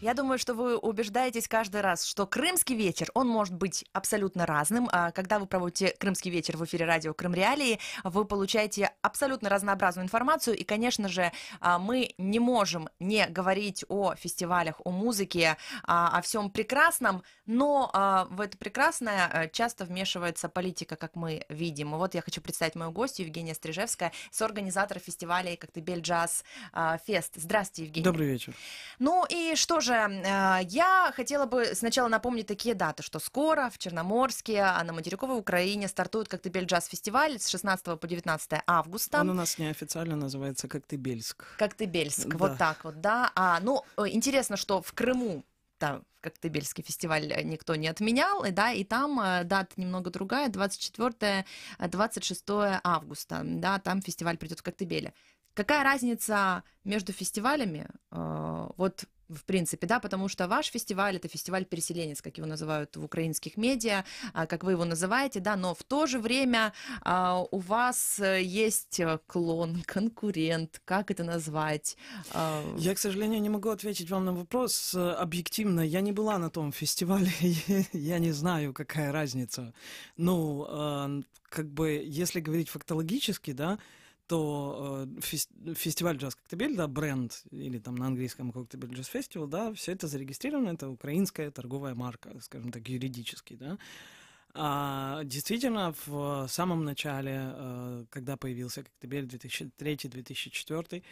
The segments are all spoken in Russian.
Я думаю, что вы убеждаетесь каждый раз, что крымский вечер, он может быть абсолютно разным. А когда вы проводите крымский вечер в эфире радио Крым Реалии, вы получаете абсолютно разнообразную информацию. И, конечно же, а, мы не можем не говорить о фестивалях, о музыке, а, о всем прекрасном, но в это прекрасное э, часто вмешивается политика, как мы видим. вот я хочу представить мою гостью Евгения Стрижевская, соорганизатор фестиваля «Коктебель Джаз Фест». Здравствуйте, Евгений. Добрый вечер. Ну и что же, же, э, я хотела бы сначала напомнить такие даты, что скоро в Черноморске, а на материковой Украине стартует Коктебель джаз-фестиваль с 16 по 19 августа. Он у нас неофициально называется Коктебельск. Коктебельск, да. вот так вот, да. А, ну, э, интересно, что в Крыму там Коктебельский фестиваль никто не отменял, да, и там э, дата немного другая, 24-26 августа, да, там фестиваль придет в Коктебеле. Какая разница между фестивалями? Вот в принципе, да, потому что ваш фестиваль это фестиваль переселенец, как его называют в украинских медиа, а, как вы его называете, да, но в то же время а, у вас э, есть э, клон, конкурент, как это назвать? А, я, к сожалению, не могу ответить вам на вопрос э, объективно. Я не была на том фестивале, я не знаю, какая разница. Ну, как бы, если говорить фактологически, да, то э, фес- фестиваль джаз Коктебель, да, бренд, или там на английском Коктебель Джаз Фестивал, да, все это зарегистрировано, это украинская торговая марка, скажем так, юридически, да. А, действительно, в самом начале, э, когда появился Коктебель 2003-2004,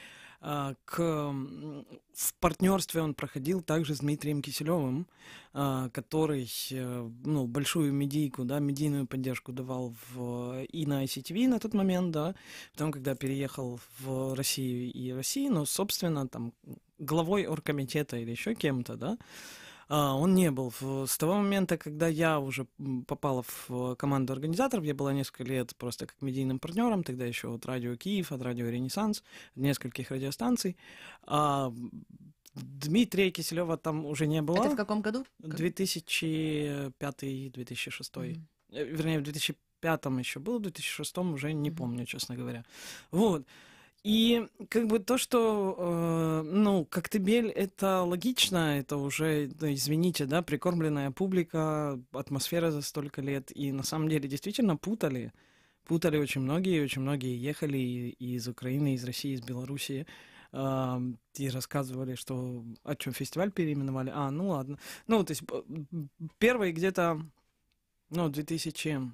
а, к, в партнерстве он проходил также с Дмитрием Киселевым, а, который э, ну, большую медийку, да, медийную поддержку давал в, и на ICTV на тот момент, да, потом, когда переехал в Россию и России, но собственно, там, главой оргкомитета или еще кем-то, да, а, он не был. С того момента, когда я уже попала в э, команду организаторов, я была несколько лет просто как медийным партнером, тогда еще от радио Киев, от радио Ренессанс, нескольких радиостанций. А, Дмитрия Киселева там уже не было. Это в каком году? 2005-2006. Mm-hmm. Э, вернее, в 2005 еще был, в 2006 уже не mm-hmm. помню, честно говоря. Вот. И как бы то, что, э, ну, коктебель, это логично, это уже, да, ну, извините, да, прикормленная публика, атмосфера за столько лет, и на самом деле действительно путали, путали очень многие, очень многие ехали из Украины, из России, из Белоруссии, э, и рассказывали, что, о чем фестиваль переименовали, а, ну ладно, ну, то есть первый где-то, ну, 2000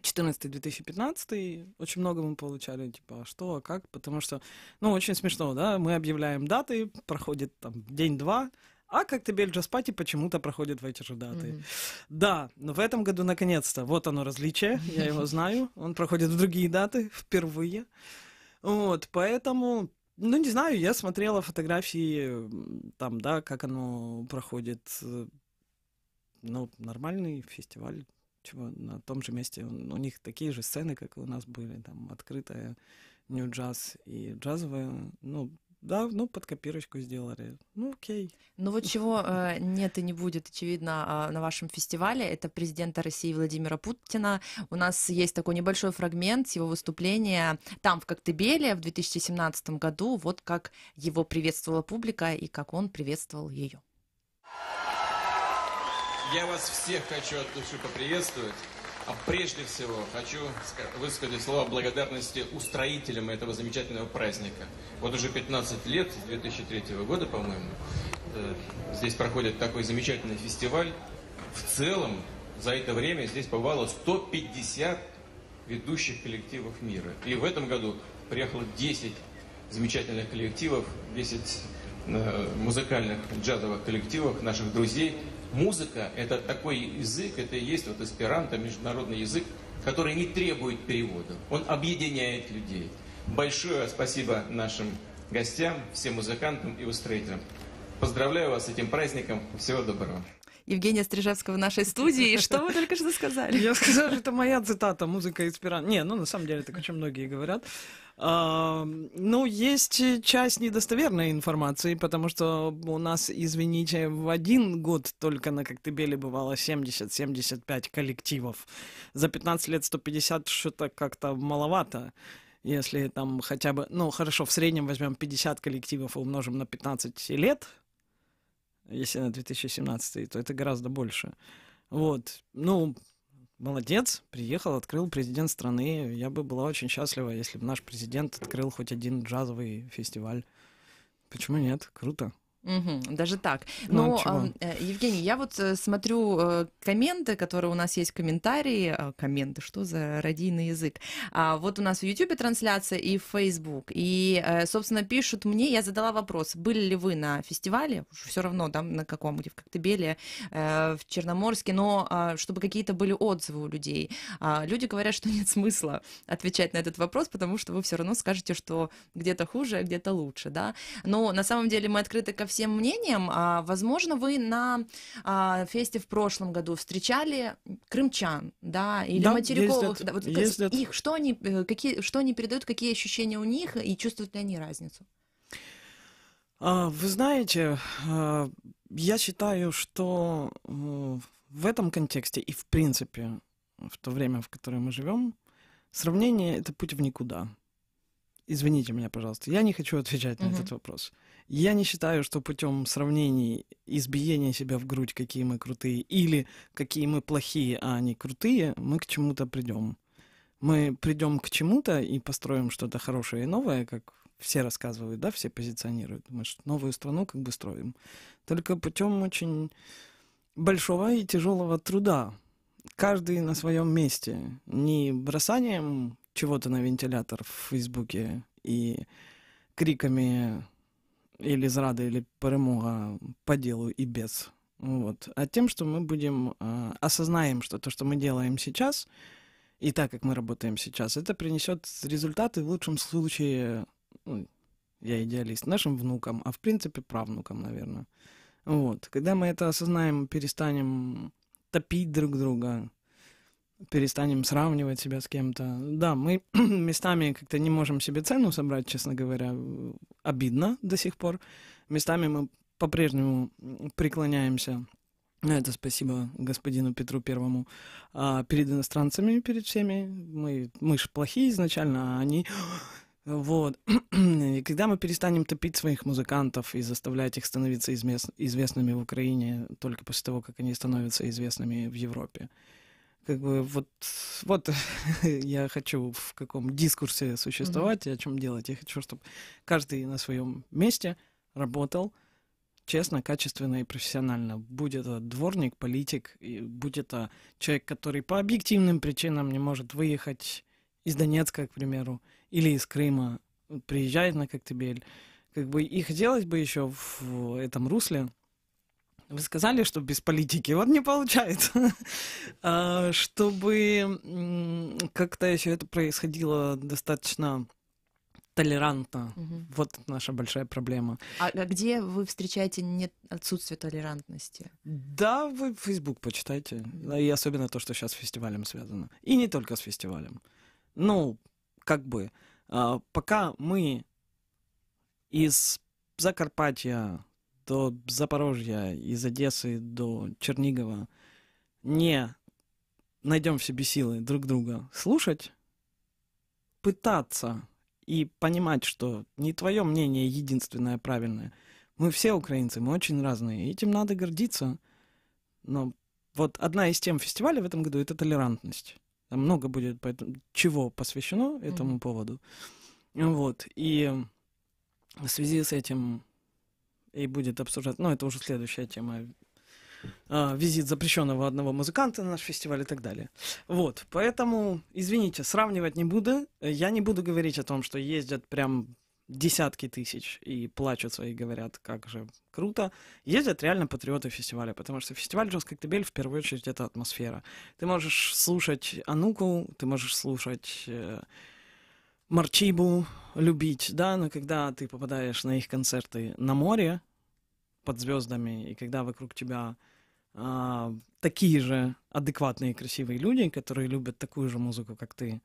14-2015, очень много мы получали, типа, а что, а как, потому что, ну, очень смешно, да, мы объявляем даты, проходит там день-два, а коктебель джаз-пати почему-то проходит в эти же даты. Mm-hmm. Да, но в этом году наконец-то, вот оно различие, я его знаю, он проходит в другие даты впервые. Вот, поэтому, ну, не знаю, я смотрела фотографии там, да, как оно проходит, ну, нормальный фестиваль, почему на том же месте у них такие же сцены, как и у нас были, там открытая нью-джаз и джазовая, ну, да, ну, под копирочку сделали. Ну, окей. Ну, вот чего э, нет и не будет, очевидно, а, на вашем фестивале, это президента России Владимира Путина. У нас есть такой небольшой фрагмент его выступления там, в Коктебеле, в 2017 году, вот как его приветствовала публика и как он приветствовал ее. Я вас всех хочу от души поприветствовать. А прежде всего хочу высказать слова благодарности устроителям этого замечательного праздника. Вот уже 15 лет, с 2003 года, по-моему, э, здесь проходит такой замечательный фестиваль. В целом, за это время здесь побывало 150 ведущих коллективов мира. И в этом году приехало 10 замечательных коллективов, 10 э, музыкальных джазовых коллективов, наших друзей, Музыка – это такой язык, это и есть вот эсперанто, международный язык, который не требует перевода. Он объединяет людей. Большое спасибо нашим гостям, всем музыкантам и устроителям. Поздравляю вас с этим праздником. Всего доброго. Евгения Стрижевского в нашей студии. И что вы только что сказали? Я сказала, что это моя цитата, музыка из пиран. Не, ну на самом деле так очень многие говорят. А, ну, есть часть недостоверной информации, потому что у нас, извините, в один год только на Коктебеле бывало 70-75 коллективов. За 15 лет 150 что-то как-то маловато если там хотя бы, ну хорошо, в среднем возьмем 50 коллективов и умножим на 15 лет, если на 2017, то это гораздо больше. Вот, ну, молодец, приехал, открыл президент страны. Я бы была очень счастлива, если бы наш президент открыл хоть один джазовый фестиваль. Почему нет? Круто. Угу, даже так. Ну, Но, чего? Э, Евгений, я вот э, смотрю э, комменты, которые у нас есть, комментарии. А, комменты, что за родийный язык? А вот у нас в YouTube трансляция и в Facebook. И, собственно, пишут мне, я задала вопрос, были ли вы на фестивале, все равно, да, на каком, где в Коктебеле, в Черноморске, но а, чтобы какие-то были отзывы у людей. А, люди говорят, что нет смысла отвечать на этот вопрос, потому что вы все равно скажете, что где-то хуже, а где-то лучше, да. Но на самом деле мы открыты ко всем всем мнениям, а, возможно, вы на а, фесте в прошлом году встречали крымчан, да, или да, материковых, ездят, да, вот, ездят. их, что они, э, какие, что они передают, какие ощущения у них, и чувствуют ли они разницу? А, вы знаете, я считаю, что в этом контексте и в принципе в то время, в которое мы живем, сравнение — это путь в никуда. Извините меня, пожалуйста, я не хочу отвечать uh-huh. на этот вопрос. Я не считаю, что путем сравнений избиения себя в грудь, какие мы крутые, или какие мы плохие, а они крутые, мы к чему-то придем. Мы придем к чему-то и построим что-то хорошее и новое, как все рассказывают, да, все позиционируют. Мы же новую страну как бы строим. Только путем очень большого и тяжелого труда. Каждый на своем месте. Не бросанием чего-то на вентилятор в Фейсбуке и криками или зрада, или перемога по делу и без. Вот. А тем, что мы будем э, осознаем, что то, что мы делаем сейчас, и так как мы работаем сейчас, это принесет результаты в лучшем случае, ну, я идеалист, нашим внукам, а в принципе правнукам, наверное. Вот. Когда мы это осознаем, перестанем топить друг друга, перестанем сравнивать себя с кем-то. Да, мы местами как-то не можем себе цену собрать, честно говоря, обидно до сих пор. Местами мы по-прежнему преклоняемся ну, это спасибо господину Петру Первому. А, перед иностранцами, перед всеми, мы, мы же плохие изначально, а они... Вот. И когда мы перестанем топить своих музыкантов и заставлять их становиться извест... известными в Украине только после того, как они становятся известными в Европе? как бы вот, вот я хочу в каком дискурсе существовать mm-hmm. и о чем делать. Я хочу, чтобы каждый на своем месте работал честно, качественно и профессионально. Будь это дворник, политик, и будь это человек, который по объективным причинам не может выехать из Донецка, к примеру, или из Крыма, приезжает на Коктебель. Как бы и хотелось бы еще в этом русле вы сказали, что без политики вот не получается. А, чтобы как-то еще это происходило достаточно толерантно. Угу. Вот наша большая проблема. А, а где вы встречаете нет отсутствие толерантности? Да, вы Facebook почитайте. И особенно то, что сейчас с фестивалем связано. И не только с фестивалем. Ну, как бы, а, пока мы из Закарпатья до Запорожья, из Одессы до Чернигова, не найдем в себе силы друг друга слушать, пытаться и понимать, что не твое мнение единственное правильное. Мы все украинцы, мы очень разные, и этим надо гордиться. Но вот одна из тем фестиваля в этом году — это толерантность. Там много будет поэтому, чего посвящено этому mm-hmm. поводу. Вот, и в связи с этим и будет обсуждать, но ну, это уже следующая тема, а, визит запрещенного одного музыканта на наш фестиваль и так далее. Вот, поэтому, извините, сравнивать не буду. Я не буду говорить о том, что ездят прям десятки тысяч и плачут свои, говорят, как же круто. Ездят реально патриоты фестиваля, потому что фестиваль Джаз Коктебель в первую очередь это атмосфера. Ты можешь слушать Ануку, ты можешь слушать э, Марчибу любить, да, но когда ты попадаешь на их концерты на море под звездами, и когда вокруг тебя а, такие же адекватные и красивые люди, которые любят такую же музыку, как ты,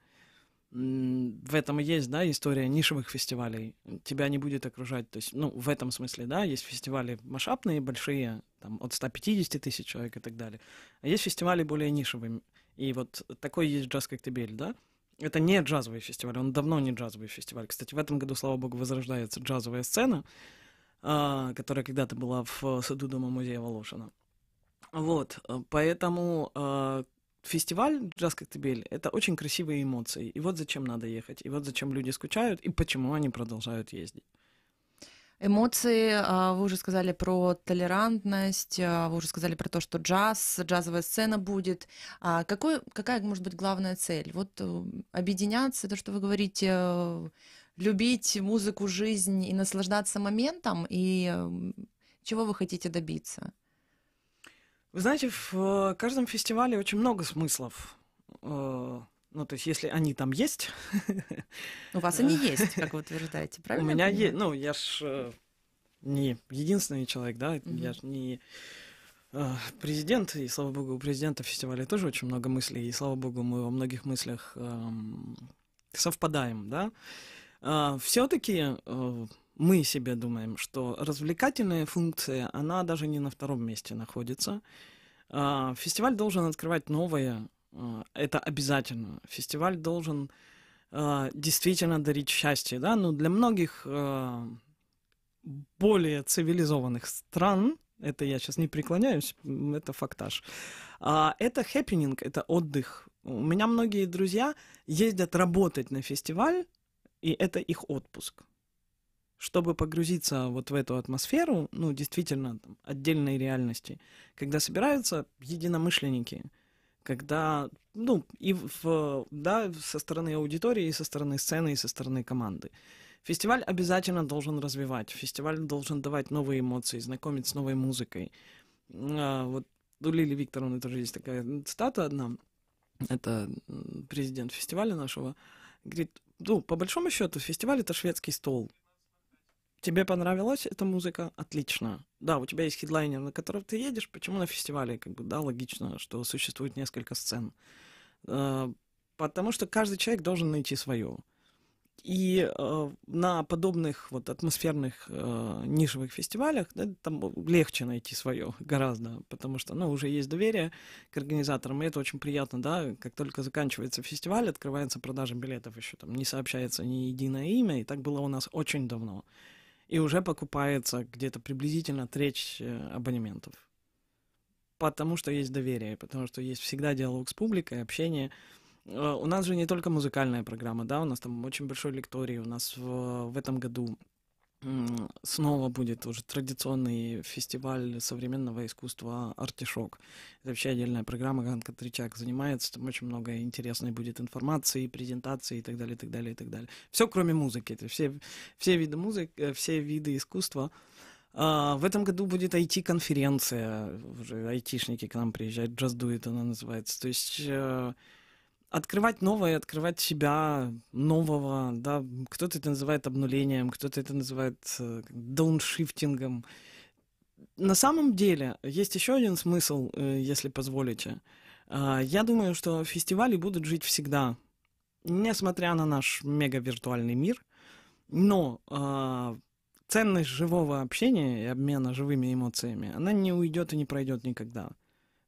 в этом и есть, да, история нишевых фестивалей. Тебя не будет окружать, то есть, ну, в этом смысле, да, есть фестивали масштабные, большие, там, от 150 тысяч человек и так далее. А есть фестивали более нишевыми, И вот такой есть джаз коктебель, да, это не джазовый фестиваль, он давно не джазовый фестиваль. Кстати, в этом году, слава богу, возрождается джазовая сцена, а, которая когда-то была в саду Дома музея Волошина. Вот, э, поэтому а, фестиваль джаз-коктебель — это очень красивые эмоции. И вот зачем надо ехать, и вот зачем люди скучают, и почему они продолжают ездить. Эмоции, а, вы уже сказали про толерантность, а, вы уже сказали про то, что джаз, джазовая сцена будет. А какой, какая может быть главная цель? Вот э, объединяться, то, что вы говорите, любить музыку, жизнь и наслаждаться моментом, и чего вы хотите добиться? Вы знаете, в э, каждом фестивале очень много смыслов. Э, ну, то есть, если они там есть... У вас э, они есть, как вы утверждаете, правильно? У меня есть, ну, я ж э, не единственный человек, да, я ж не э, президент, и, слава богу, у президента фестиваля тоже очень много мыслей, и, слава богу, мы во многих мыслях эм, совпадаем, да. А, Все-таки мы себе думаем, что развлекательная функция, она даже не на втором месте находится. А, фестиваль должен открывать новые а, это обязательно. Фестиваль должен а, действительно дарить счастье, да, но для многих а, более цивилизованных стран, это я сейчас не преклоняюсь, это фактаж, это хэппининг, это отдых. У меня многие друзья ездят работать на фестиваль, и это их отпуск. Чтобы погрузиться вот в эту атмосферу, ну, действительно, там, отдельной реальности, когда собираются единомышленники – когда, ну, и в, да, со стороны аудитории, и со стороны сцены, и со стороны команды. Фестиваль обязательно должен развивать, фестиваль должен давать новые эмоции, знакомить с новой музыкой. А, вот у Лили Викторовны тоже есть такая цитата одна, это президент фестиваля нашего, говорит, ну, по большому счету, фестиваль — это шведский стол. Тебе понравилась эта музыка? Отлично. Да, у тебя есть хедлайнер, на котором ты едешь. Почему на фестивале? Как бы, да, логично, что существует несколько сцен. Э, потому что каждый человек должен найти свое. И э, на подобных вот атмосферных э, нишевых фестивалях да, там легче найти свое гораздо, потому что ну, уже есть доверие к организаторам, и это очень приятно, да, как только заканчивается фестиваль, открывается продажа билетов еще, там не сообщается ни единое имя, и так было у нас очень давно и уже покупается где-то приблизительно треть э, абонементов. Потому что есть доверие, потому что есть всегда диалог с публикой, общение. Э, у нас же не только музыкальная программа, да, у нас там очень большой лекторий, у нас в, в этом году снова будет уже традиционный фестиваль современного искусства «Артишок». Это вообще отдельная программа, Ганка Тричак занимается, там очень много интересной будет информации, презентации и так далее, и так далее, и так далее. Все, кроме музыки, это все, все виды музыки, э, все виды искусства. А, в этом году будет IT-конференция, уже айтишники к нам приезжают, Just Do It она называется. То есть э, открывать новое, открывать себя нового, да, кто-то это называет обнулением, кто-то это называет э, дауншифтингом. На самом деле есть еще один смысл, э, если позволите. А, я думаю, что фестивали будут жить всегда, несмотря на наш мегавиртуальный мир, но а, ценность живого общения и обмена живыми эмоциями, она не уйдет и не пройдет никогда.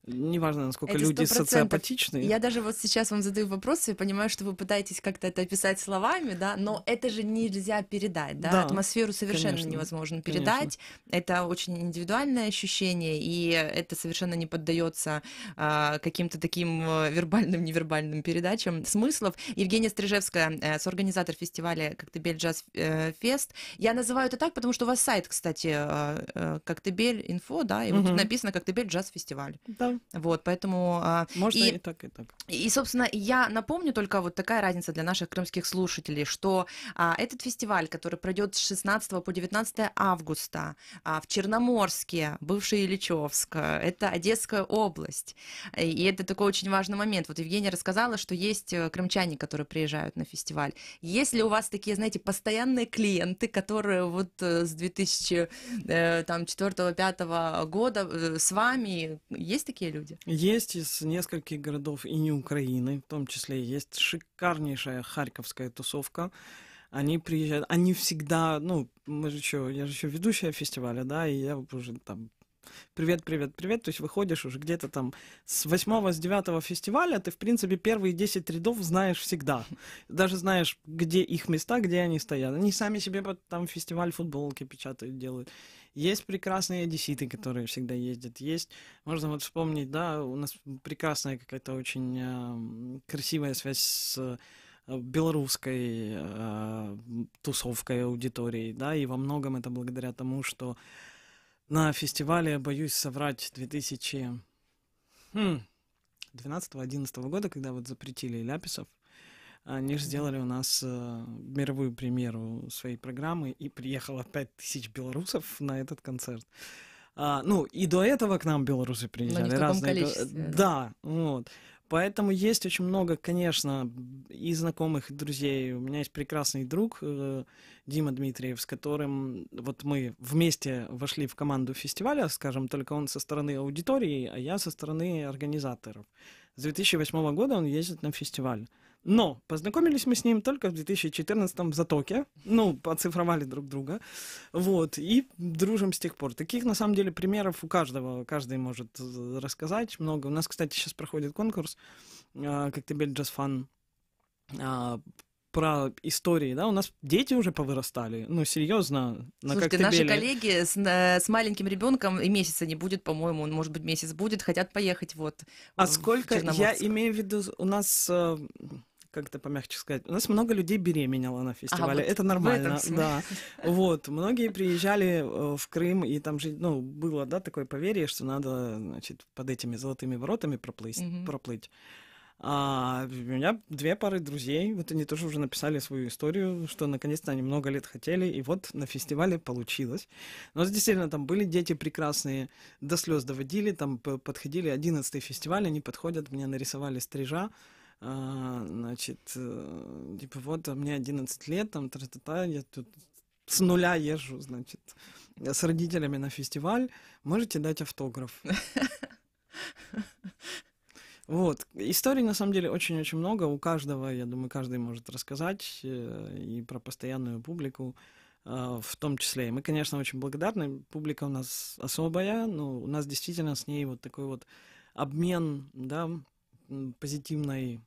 Неважно, насколько это люди социопатичны Я даже вот сейчас вам задаю вопрос и понимаю, что вы пытаетесь как-то это описать словами, да, но это же нельзя передать, да, да атмосферу совершенно конечно, невозможно передать. Конечно. Это очень индивидуальное ощущение, и это совершенно не поддается а, каким-то таким э, вербальным, невербальным передачам смыслов. Евгения Стрижевская, э, соорганизатор фестиваля Коктебель Джаз э, Фест. Я называю это так, потому что у вас сайт, кстати, э, э Коктебель Инфо, да, и угу. вот тут написано Коктебель Джаз Фестиваль. Да, вот, поэтому... А, Можно и, и так, и так. И, собственно, я напомню только вот такая разница для наших крымских слушателей, что а, этот фестиваль, который пройдет с 16 по 19 августа а, в Черноморске, бывший Ильичевск, это Одесская область, и это такой очень важный момент. Вот Евгения рассказала, что есть э, крымчане, которые приезжают на фестиваль. Есть ли у вас такие, знаете, постоянные клиенты, которые вот э, с 2004-2005 э, года с вами, есть такие такие люди? Есть из нескольких городов и не Украины, в том числе есть шикарнейшая харьковская тусовка. Они приезжают, они всегда, ну, мы же еще, я же еще ведущая фестиваля, да, и я уже там Привет, привет, привет. То есть выходишь уже где-то там с восьмого, с девятого фестиваля, ты, в принципе, первые 10 рядов знаешь всегда. Даже знаешь, где их места, где они стоят. Они сами себе под там фестиваль футболки печатают, делают. Есть прекрасные одесситы, которые всегда ездят. Есть, можно вот вспомнить, да, у нас прекрасная какая-то очень э, красивая связь с э, белорусской э, тусовкой аудитории, да, и во многом это благодаря тому, что на фестивале, боюсь соврать, 2012 Хм, 12-11 года, когда вот запретили Ляписов, а, они же сделали у нас э, мировую премьеру своей программы, и приехало 5000 белорусов на этот концерт. А, ну, и до этого к нам белорусы приезжали. Но не в таком разные... Да, да, вот. Поэтому есть очень много, конечно, и знакомых, и друзей. У меня есть прекрасный друг э, Дима Дмитриев, с которым вот мы вместе вошли в команду фестиваля, скажем, только он со стороны аудитории, а я со стороны организаторов. С 2008 года он ездит на фестиваль. Но познакомились мы с ним только в 2014-м в Затоке. Ну, оцифровали друг друга. Вот. И дружим с тех пор. Таких, на самом деле, примеров у каждого. Каждый может э, рассказать много. У нас, кстати, сейчас проходит конкурс э, «Коктебель Джаз Фан» а, про истории, да, у нас дети уже повырастали, ну, серьезно. На Слушайте, наши коллеги с, э, с маленьким ребенком и месяца не будет, по-моему, он, может быть, месяц будет, хотят поехать вот А в сколько, я имею в виду, у нас как-то помягче сказать, у нас много людей беременело на а, фестивале. Ага, вот это нормально, да. Вот, многие приезжали э, в Крым, и там же, ну, было, да, такое поверье, что надо, значит, под этими золотыми воротами проплыть. Угу. проплыть. А у меня две пары друзей, вот они тоже уже написали свою историю, что наконец-то они много лет хотели, и вот на фестивале получилось. Но действительно, там были дети прекрасные, до слез доводили, там подходили, 11-й фестиваль, они подходят, мне нарисовали стрижа, а, значит, э, типа, вот, а мне 11 лет, там, та -та -та, я тут с нуля езжу, значит, с родителями на фестиваль, можете дать автограф. Вот. Историй, на самом деле, очень-очень много. У каждого, я думаю, каждый может рассказать э, и про постоянную публику а, в том числе. мы, конечно, очень благодарны. Публика у нас особая, но у нас действительно с ней вот такой вот обмен, да, позитивной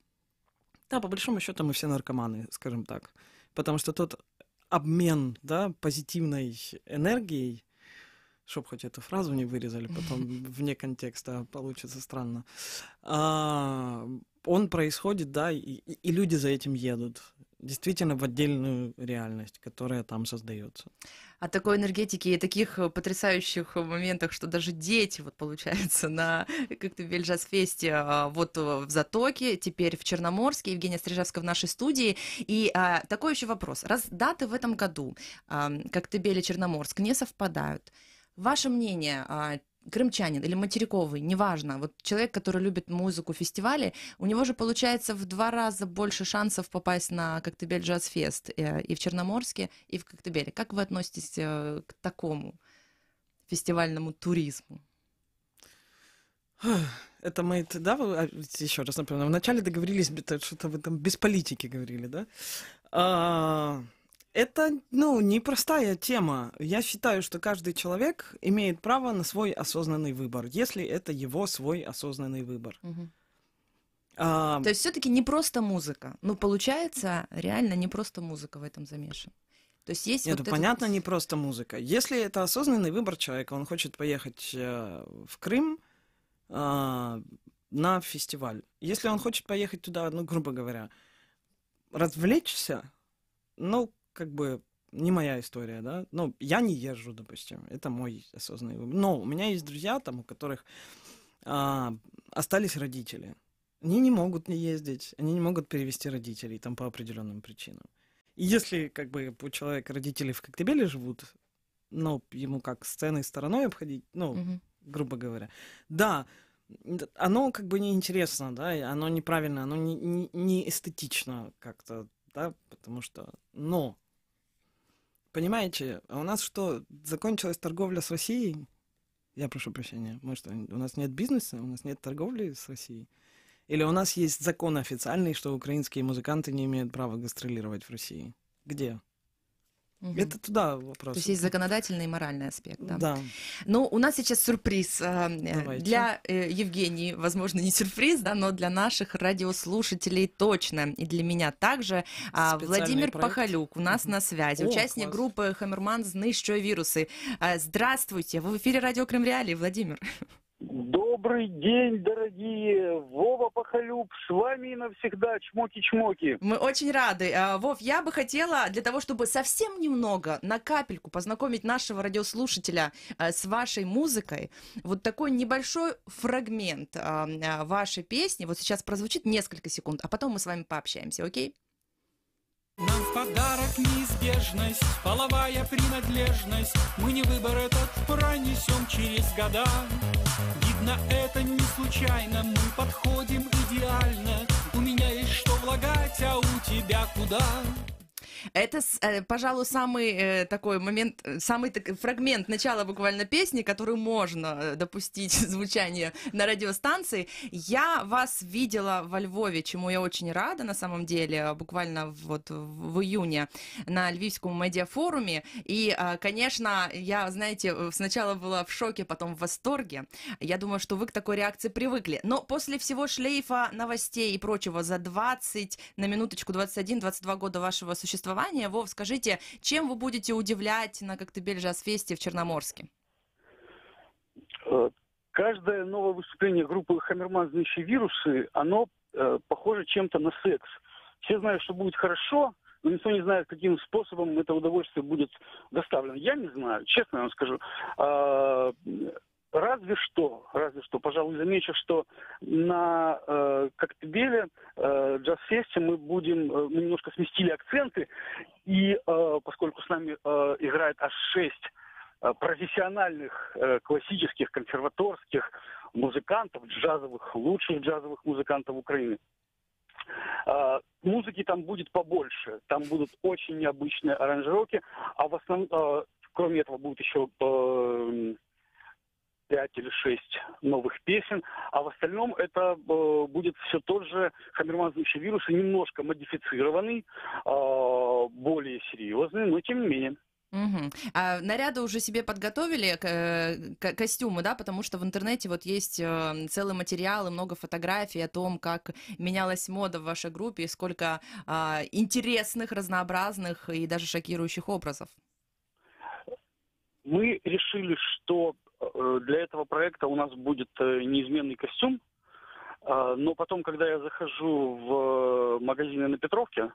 да, по большому счету мы все наркоманы, скажем так. Потому что тот обмен да, позитивной энергией, чтобы хоть эту фразу не вырезали, потом вне контекста а получится странно, а, он происходит, да, и, и люди за этим едут действительно в отдельную реальность, которая там создается. О такой энергетике и таких э, потрясающих э, моментах, что даже дети, вот получается, на как-то в фесте а, вот э, в Затоке, теперь в Черноморске, Евгения Стрижевская в нашей студии. И а, такой еще вопрос. Раз даты в этом году, а, как Тебель и Черноморск, не совпадают, Ваше мнение, а, крымчанин или материковый, неважно, вот человек, который любит музыку, фестивали, у него же получается в два раза больше шансов попасть на Коктебель джаз-фест э, и в Черноморске, и в Коктебеле. Как вы относитесь э, к такому фестивальному туризму? Это мы, да, вы, а, еще раз напомню, вначале договорились, что-то вы там без политики говорили, да? А, это, ну, непростая тема. Я считаю, что каждый человек имеет право на свой осознанный выбор, если это его свой осознанный выбор. Угу. А... То есть все-таки не просто музыка. Ну, получается, реально не просто музыка в этом замешана. То есть есть Нет, вот ну, понятно, этот... не просто музыка. Если это осознанный выбор человека, он хочет поехать э, в Крым э, на фестиваль. Если он хочет поехать туда, ну, грубо говоря, развлечься, ну, как бы не моя история, да. Ну, я не езжу, допустим. Это мой осознанный выбор. Но у меня есть друзья, там, у которых а, остались родители. Они не могут не ездить, они не могут перевести родителей там по определенным причинам. И если как бы у человека родители в Коктебеле живут, но ему как с ценной стороной обходить, ну, угу. грубо говоря, да, оно как бы неинтересно, да, оно неправильно, оно не, не, не эстетично как-то, да, потому что, но Понимаете, а у нас что, закончилась торговля с Россией? Я прошу прощения, мы что, у нас нет бизнеса, у нас нет торговли с Россией? Или у нас есть закон официальный, что украинские музыканты не имеют права гастролировать в России? Где? Угу. Это туда вопрос. То есть есть законодательный и моральный аспект. Да. да. Но ну, у нас сейчас сюрприз э, Давайте. для э, Евгении, возможно, не сюрприз, да, но для наших радиослушателей точно и для меня также. А, Специальный Владимир проект. Пахалюк у нас угу. на связи, О, участник класс. группы Хамерман «Зны, вирусы». А, здравствуйте, вы в эфире радио Крым Реалии, Владимир. Добрый день, дорогие! Вова Похолюб, с вами навсегда, чмоки-чмоки. Мы очень рады. А, Вов, я бы хотела для того, чтобы совсем немного, на капельку познакомить нашего радиослушателя а, с вашей музыкой, вот такой небольшой фрагмент а, вашей песни, вот сейчас прозвучит несколько секунд, а потом мы с вами пообщаемся, окей? Нам в подарок неизбежность, половая принадлежность. Мы не выбор этот пронесем через года. Видно, это не случайно, мы подходим идеально. У меня есть что влагать, а у тебя куда? Это, э, пожалуй, самый э, такой момент, э, самый так, фрагмент начала буквально песни, который можно допустить звучание на радиостанции. Я вас видела во Львове, чему я очень рада на самом деле, буквально вот в июне на Львивском медиафоруме. И, конечно, я, знаете, сначала была в шоке, потом в восторге. Я думаю, что вы к такой реакции привыкли. Но после всего шлейфа новостей и прочего за 20, на минуточку 21-22 года вашего существования существования. Вов, скажите, чем вы будете удивлять на Коктебель Жазфесте в Черноморске? Э, каждое новое выступление группы Хаммерман «Знающие вирусы», оно э, похоже чем-то на секс. Все знают, что будет хорошо, но никто не знает, каким способом это удовольствие будет доставлено. Я не знаю, честно вам скажу. А, Разве что, разве что, пожалуй, замечу, что на э, Коктебеле э, джаз-фесте мы будем, э, мы немножко сместили акценты, и э, поскольку с нами э, играет аж шесть э, профессиональных, э, классических, консерваторских музыкантов, джазовых, лучших джазовых музыкантов Украины, э, музыки там будет побольше, там будут очень необычные аранжировки, а в основном, э, кроме этого, будет еще... Э, пять или шесть новых песен, а в остальном это э, будет все тот же хамермазующий вирус, немножко модифицированный, э, более серьезный, но тем не менее. Угу. А наряды уже себе подготовили, к- э, костюмы, да, потому что в интернете вот есть э, целый материал и много фотографий о том, как менялась мода в вашей группе и сколько а, интересных, разнообразных и даже шокирующих образов. Мы решили, комплекта у нас будет э, неизменный костюм, а, но потом, когда я захожу в э, магазины на Петровке,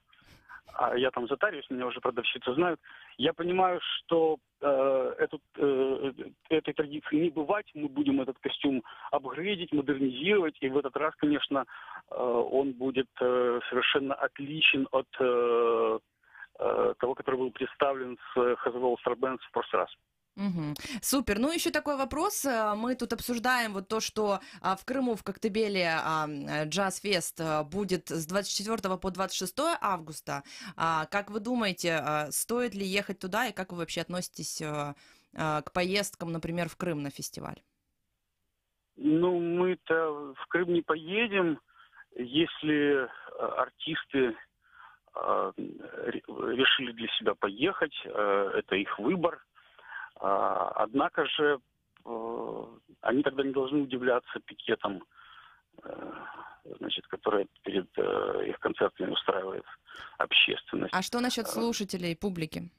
а я там затарюсь, меня уже продавщицы знают, я понимаю, что э, эту, э, э, этой традиции не бывать, мы будем этот костюм апгрейдить, модернизировать, и в этот раз, конечно, э, он будет э, совершенно отличен от э, э, того, который был представлен с Хазевел Старбенс в прошлый раз. Угу. Супер. Ну, еще такой вопрос. Э, мы тут обсуждаем вот то, что а, в Крыму, в Коктебеле а, э, джаз-фест э, будет с 24 по 26 августа. А, как вы думаете, стоит ли ехать туда и как вы вообще относитесь к поездкам, например, в Крым на фестиваль? Ну, мы-то в Крым не поедем, если артисты решили для себя поехать, это их выбор – а, однако же э, они тогда не должны удивляться пикетам, э, значит, которые перед э, их концертами устраивает общественность. А что насчет а, слушателей, публики?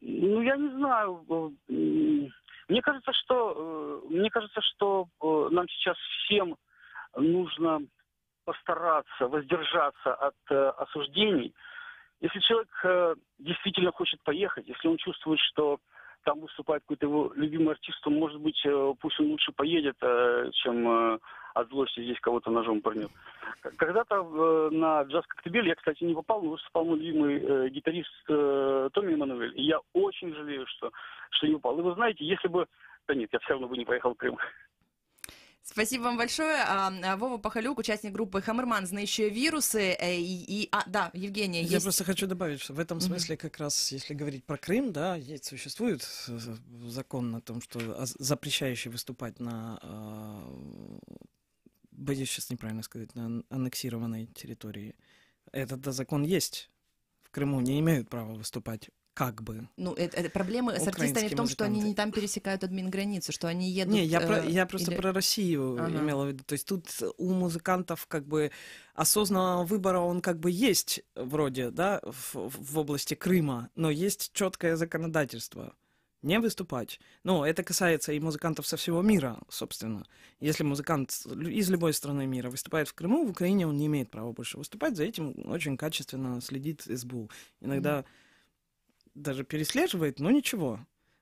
Ну, я не знаю. Мне кажется, что мне кажется, что нам сейчас всем нужно постараться воздержаться от осуждений. Если человек действительно хочет поехать, если он чувствует, что там выступает какой-то его любимый артист, то, может быть, э, пусть он лучше поедет, э, чем э, от злости здесь кого-то ножом пырнет. Когда-то на джаз Коктебель я, кстати, не попал, но выступал мой любимый гитарист Томми Эммануэль. И я очень жалею, что, что не попал. И вы знаете, если бы... Да нет, я все равно бы не поехал в Крым. Спасибо вам большое. А, а, Вова Пахалюк, участник группы Хаммерман, знающие вирусы. Э, и, и, а, да, Евгения, Я есть... просто хочу добавить, что в этом смысле как раз, если говорить про Крым, да, есть, существует э, закон о том, что запрещающий выступать на, а, боюсь сейчас неправильно сказать, на аннексированной территории. Этот закон есть. В Крыму не имеют права выступать как бы. Ну, это, это проблема с артистами в том, музыканты. что они не там пересекают админ-границу, что они едут... Не, я, э, про, я просто или... про Россию ага. имела в виду. То есть тут у музыкантов как бы осознанного выбора он как бы есть вроде, да, в, в области Крыма, но есть четкое законодательство не выступать. Но это касается и музыкантов со всего мира, собственно. Если музыкант из любой страны мира выступает в Крыму, в Украине он не имеет права больше выступать, за этим очень качественно следит СБУ. Иногда mm-hmm даже переслеживает, но ничего.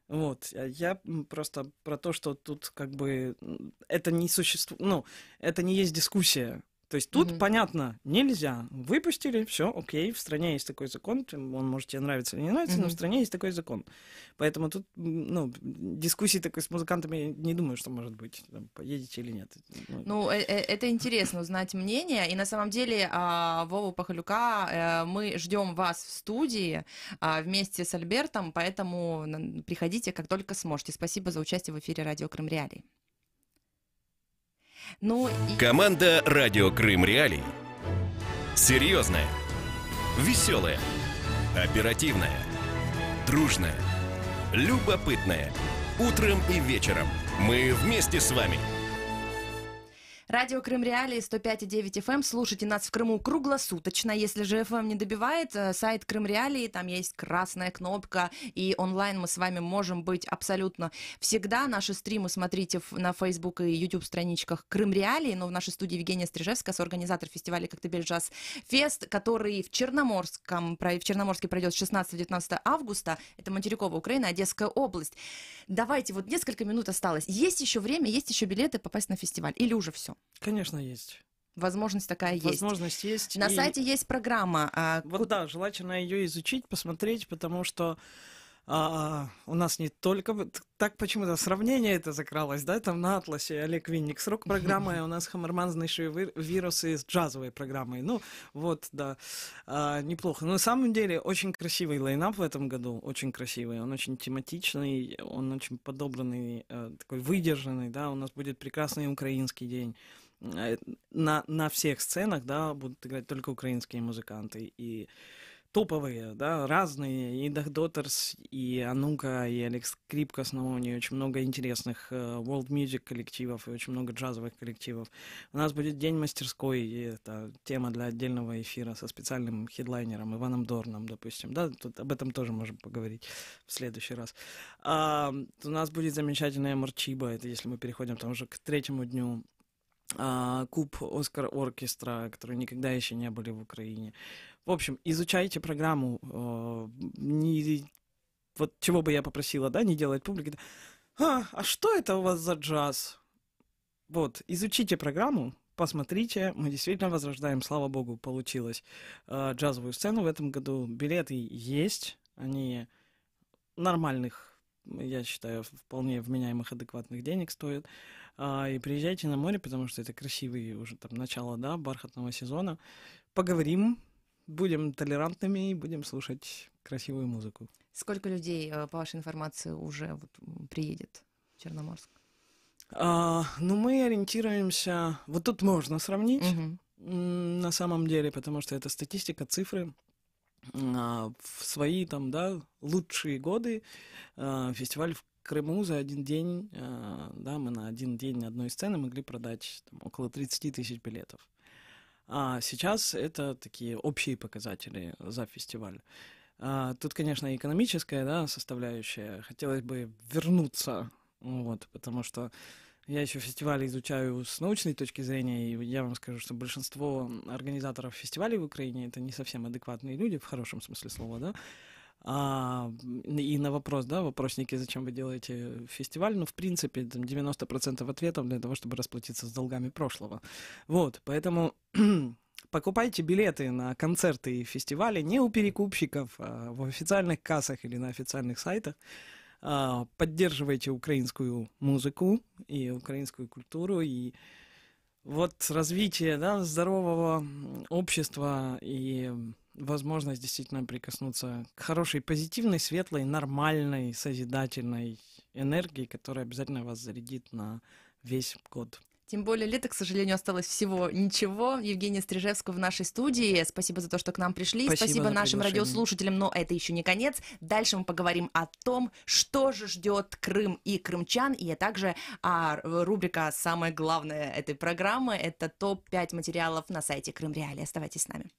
Вот, а я просто про то, что тут как бы это не существует, ну, это не есть дискуссия, то есть тут, mm-hmm. понятно, нельзя. Выпустили, все, окей, в стране есть такой закон, он может тебе нравиться или не нравится, mm-hmm. но в стране есть такой закон. Поэтому тут, ну, дискуссии такой с музыкантами не думаю, что может быть, там, поедете или нет. Ну, ну э, э, это интересно узнать мнение. И на самом деле, а, Вову Пахалюка, э, мы ждем вас в студии а, вместе с Альбертом, поэтому приходите, как только сможете. Спасибо за участие в эфире Радио Крым Реалии. Ну, Команда «Радио Крым Реалий» серьезная, веселая, оперативная, дружная, любопытная. Утром и вечером мы вместе с вами – Радио Крым Реалии 105,9 FM. Эм. Слушайте нас в Крыму круглосуточно. Если же FM эм не добивает, э, сайт Крым Реалии, там есть красная кнопка, и онлайн мы с вами можем быть абсолютно всегда. Наши стримы смотрите на Facebook и YouTube страничках Крым Реалии, но в нашей студии Евгения Стрижевская, организатор фестиваля Коктебель Джаз Фест, который в Черноморском, в Черноморске пройдет с 16-19 августа. Это материковая Украина, Одесская область. Давайте, вот несколько минут осталось. Есть еще время, есть еще билеты попасть на фестиваль? Или уже все? Конечно, есть. Возможность такая есть. Возможность есть. На и... сайте есть программа. А... Вот да, желательно ее изучить, посмотреть, потому что а, а, у нас не только... Так почему-то сравнение это закралось, да? Там на Атласе Олег Винник с рок-программой, а у нас Хаммерман, вирусы с джазовой программой. Ну, вот, да, а, неплохо. Но на самом деле очень красивый лайнап в этом году, очень красивый. Он очень тематичный, он очень подобранный, э, такой выдержанный, да? У нас будет прекрасный украинский день э, на, на всех сценах, да, будут играть только украинские музыканты. И топовые, да, разные, и Дах Дотерс, и Анука, и Алекс Крипка, снова у нее очень много интересных э, world music коллективов и очень много джазовых коллективов. У нас будет день мастерской, и это тема для отдельного эфира со специальным хедлайнером Иваном Дорном, допустим, да, тут об этом тоже можем поговорить в следующий раз. А, у нас будет замечательная Марчиба, это если мы переходим там уже к третьему дню а, куб Оскар Оркестра, которые никогда еще не были в Украине. В общем, изучайте программу. А, не, вот чего бы я попросила, да, не делать публики. А, а что это у вас за джаз? Вот, изучите программу, посмотрите, мы действительно возрождаем, слава богу, получилось а, джазовую сцену в этом году. Билеты есть, они нормальных, я считаю, вполне вменяемых, адекватных денег стоят. А, и приезжайте на море, потому что это красивый уже там начало, да, бархатного сезона. Поговорим, будем толерантными и будем слушать красивую музыку. Сколько людей, э, по вашей информации, уже вот приедет в Черноморск? А, ну, мы ориентируемся... Вот тут можно сравнить, угу. на самом деле, потому что это статистика, цифры а, в свои там, да, лучшие годы а, фестиваль в Крыму за один день, э, да, мы на один день одной сцены могли продать там, около 30 тысяч билетов. А сейчас это такие общие показатели за фестиваль. А, тут, конечно, экономическая да, составляющая. Хотелось бы вернуться, вот, потому что я еще фестивали изучаю с научной точки зрения, и я вам скажу, что большинство организаторов фестивалей в Украине это не совсем адекватные люди, в хорошем смысле слова, да. А, и на вопрос, да, вопросники, зачем вы делаете фестиваль, ну, в принципе, 90% ответов для того, чтобы расплатиться с долгами прошлого. Вот, поэтому покупайте билеты на концерты и фестивали не у перекупщиков, а в официальных кассах или на официальных сайтах. А, поддерживайте украинскую музыку и украинскую культуру, и вот развитие да, здорового общества и возможность действительно прикоснуться к хорошей, позитивной, светлой, нормальной, созидательной энергии, которая обязательно вас зарядит на весь год. Тем более лето, к сожалению, осталось всего ничего. Евгения Стрижевского в нашей студии. Спасибо за то, что к нам пришли. Спасибо, Спасибо нашим радиослушателям. Но это еще не конец. Дальше мы поговорим о том, что же ждет Крым и крымчан. И а также а, рубрика «Самое главное этой программы» — это топ-5 материалов на сайте Крым Реалии. Оставайтесь с нами.